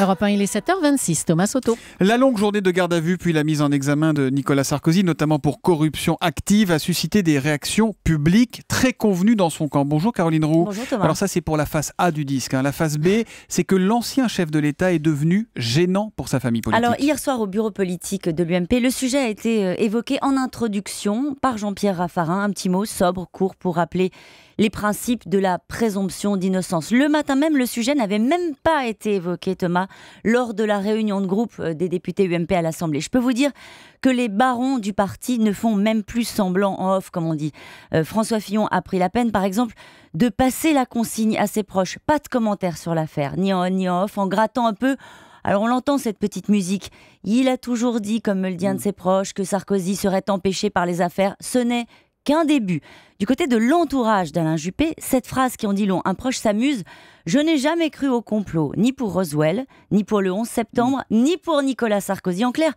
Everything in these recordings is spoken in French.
Europe 1, il est 7h26. Thomas Soto. La longue journée de garde à vue, puis la mise en examen de Nicolas Sarkozy, notamment pour corruption active, a suscité des réactions publiques très convenues dans son camp. Bonjour Caroline Roux. Bonjour Thomas. Alors ça, c'est pour la face A du disque. Hein. La phase B, c'est que l'ancien chef de l'État est devenu gênant pour sa famille politique. Alors hier soir, au bureau politique de l'UMP, le sujet a été euh, évoqué en introduction par Jean-Pierre Raffarin. Un petit mot sobre, court, pour rappeler les principes de la présomption d'innocence. Le matin même, le sujet n'avait même pas été évoqué, Thomas, lors de la réunion de groupe euh, des députés UMP à l'Assemblée. Je peux vous dire que les barons du parti ne font même plus semblant en off, comme on dit. Euh, François Fillon a pris la peine, par exemple, de passer la consigne à ses proches. Pas de commentaires sur l'affaire, ni en ni en off, en grattant un peu alors on l'entend cette petite musique. Il a toujours dit, comme me le dit un de mm. ses proches, que Sarkozy serait empêché par les affaires. Ce n'est qu'un début. Du côté de l'entourage d'Alain Juppé, cette phrase qui en dit long, un proche s'amuse, je n'ai jamais cru au complot, ni pour Roswell, ni pour le 11 septembre, mm. ni pour Nicolas Sarkozy. En clair,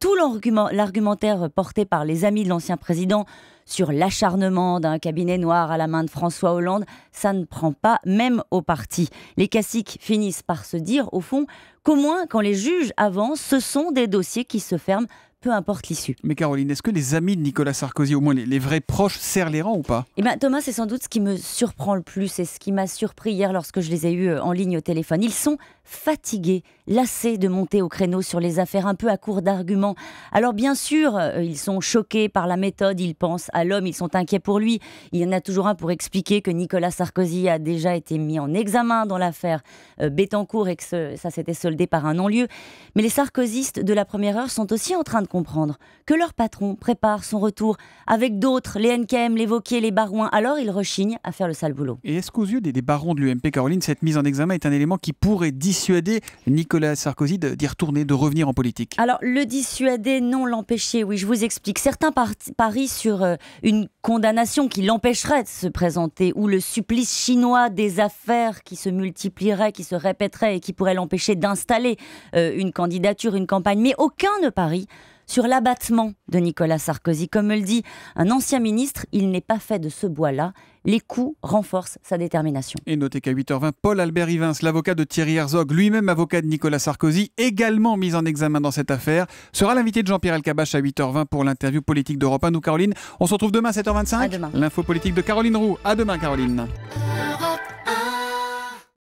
tout l'argumentaire porté par les amis de l'ancien président sur l'acharnement d'un cabinet noir à la main de François Hollande, ça ne prend pas, même au parti. Les caciques finissent par se dire, au fond, qu'au moins, quand les juges avancent, ce sont des dossiers qui se ferment peu importe l'issue. Mais Caroline, est-ce que les amis de Nicolas Sarkozy, au moins les, vrais proches, serrent les rangs ou pas Eh ben, Thomas, c'est sans doute ce qui me surprend le plus. et ce qui m'a surpris hier lorsque je les ai eus euh, en ligne au téléphone. Ils sont fatigués, lassés de monter au créneau sur les affaires un peu à court d'arguments. Alors, bien sûr, euh, ils sont choqués par la méthode, ils pensent à l'homme, ils sont inquiets pour lui. Il y en a toujours un pour expliquer que Nicolas Sarkozy a déjà été mis en examen dans l'affaire euh, Bettencourt et que ça s'était soldé par un non-lieu. Mais les Sarkozistes de la première heure sont aussi en train de comprendre que leur patron prépare son retour avec d'autres, les NKM, les Vauquier, les Barouins. Alors ils rechignent à faire le sale boulot. Et est-ce qu'aux yeux des, barons de l'UMP, Caroline, cette mise en examen est un élément qui pourrait dissuader Nicolas Sarkozy d'y retourner, de revenir en politique Alors le dissuader, non l'empêcher, oui, je vous explique. Certains parient sur euh, une condamnation qui l'empêcherait de se présenter ou le supplice chinois des affaires qui se multiplierait, qui se répéterait et qui pourrait l'empêcher d'installer euh, une candidature, une campagne. Mais aucun ne parie sur l'abattement de Nicolas Sarkozy. Comme me le dit un ancien ministre, il n'est pas fait de ce bois-là. Les coups renforcent sa détermination. Et notez qu'à 8h20, Paul Albert Ivins, l'avocat de Thierry Herzog, lui-même avocat de Nicolas Sarkozy, également mis en examen dans cette affaire, sera l'invité de Jean-Pierre Elkabach à 8h20 pour l'interview politique d'Europe 1. Nous, Caroline, on se retrouve demain à 7h25. À demain. L'info politique de Caroline Roux. À demain, Caroline.